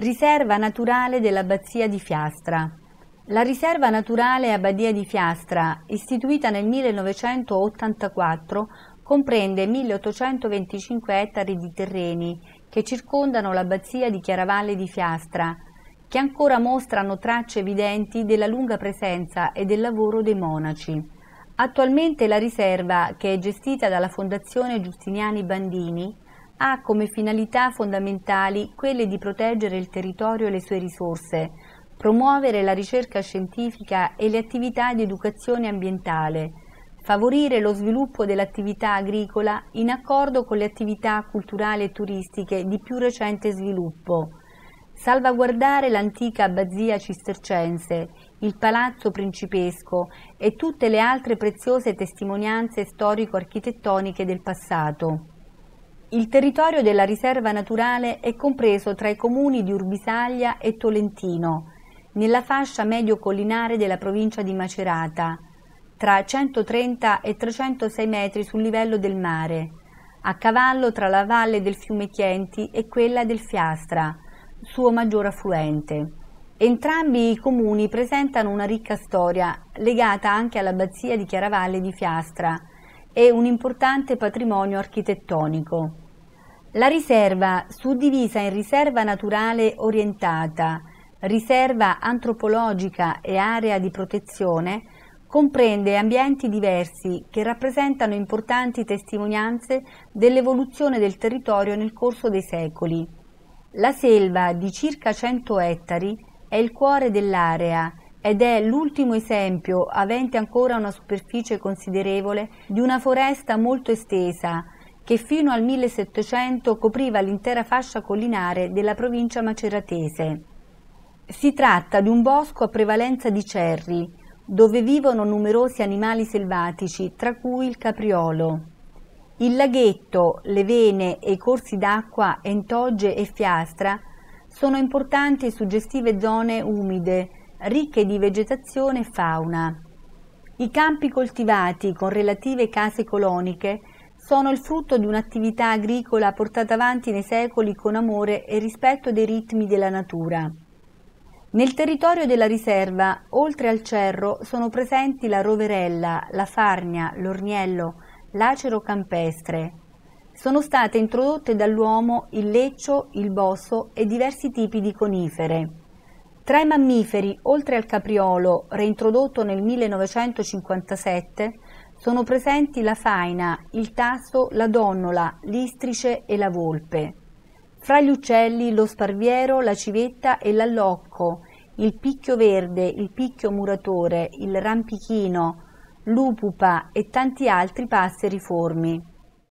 Riserva naturale dell'Abbazia di Fiastra. La riserva naturale Abbadia di Fiastra, istituita nel 1984, comprende 1825 ettari di terreni che circondano l'abbazia di Chiaravalle di Fiastra, che ancora mostrano tracce evidenti della lunga presenza e del lavoro dei monaci. Attualmente la riserva, che è gestita dalla Fondazione Giustiniani Bandini, ha come finalità fondamentali quelle di proteggere il territorio e le sue risorse, promuovere la ricerca scientifica e le attività di educazione ambientale, favorire lo sviluppo dell'attività agricola in accordo con le attività culturali e turistiche di più recente sviluppo, salvaguardare l'antica abbazia cistercense, il palazzo principesco e tutte le altre preziose testimonianze storico-architettoniche del passato. Il territorio della riserva naturale è compreso tra i comuni di Urbisaglia e Tolentino, nella fascia medio-collinare della provincia di Macerata, tra 130 e 306 metri sul livello del mare, a cavallo tra la valle del fiume Chienti e quella del Fiastra, suo maggior affluente. Entrambi i comuni presentano una ricca storia, legata anche all'abbazia di Chiaravalle di Fiastra, e un importante patrimonio architettonico. La riserva, suddivisa in riserva naturale orientata, riserva antropologica e area di protezione, comprende ambienti diversi che rappresentano importanti testimonianze dell'evoluzione del territorio nel corso dei secoli. La selva di circa 100 ettari è il cuore dell'area ed è l'ultimo esempio, avente ancora una superficie considerevole, di una foresta molto estesa, che fino al 1700 copriva l'intera fascia collinare della provincia maceratese. Si tratta di un bosco a prevalenza di cerri, dove vivono numerosi animali selvatici, tra cui il capriolo. Il laghetto, le vene e i corsi d'acqua entogge e Fiastra sono importanti e suggestive zone umide, ricche di vegetazione e fauna. I campi coltivati con relative case coloniche sono il frutto di un'attività agricola portata avanti nei secoli con amore e rispetto dei ritmi della natura. Nel territorio della riserva, oltre al cerro, sono presenti la roverella, la farnia, l'orniello, l'acero campestre. Sono state introdotte dall'uomo il leccio, il bosso e diversi tipi di conifere. Tra i mammiferi, oltre al capriolo, reintrodotto nel 1957, sono presenti la faina, il tasso, la donnola, l'istrice e la volpe. Fra gli uccelli lo sparviero, la civetta e l'allocco, il picchio verde, il picchio muratore, il rampichino, l'upupa e tanti altri passeri formi.